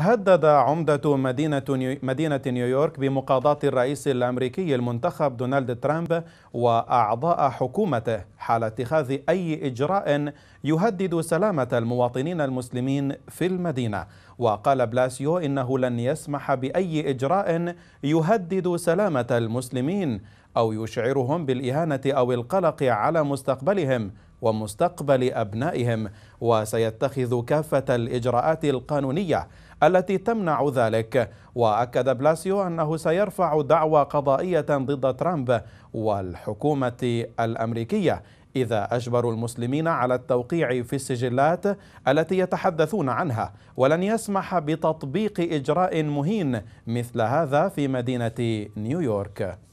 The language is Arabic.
هدد عمدة مدينة مدينة نيويورك بمقاضاة الرئيس الأمريكي المنتخب دونالد ترامب وأعضاء حكومته حال اتخاذ أي إجراء يهدد سلامة المواطنين المسلمين في المدينة وقال بلاسيو إنه لن يسمح بأي إجراء يهدد سلامة المسلمين أو يشعرهم بالإهانة أو القلق على مستقبلهم ومستقبل أبنائهم وسيتخذ كافة الإجراءات القانونية التي تمنع ذلك واكد بلاسيو انه سيرفع دعوى قضائيه ضد ترامب والحكومه الامريكيه إذا أجبروا المسلمين على التوقيع في السجلات التي يتحدثون عنها ولن يسمح بتطبيق إجراء مهين مثل هذا في مدينة نيويورك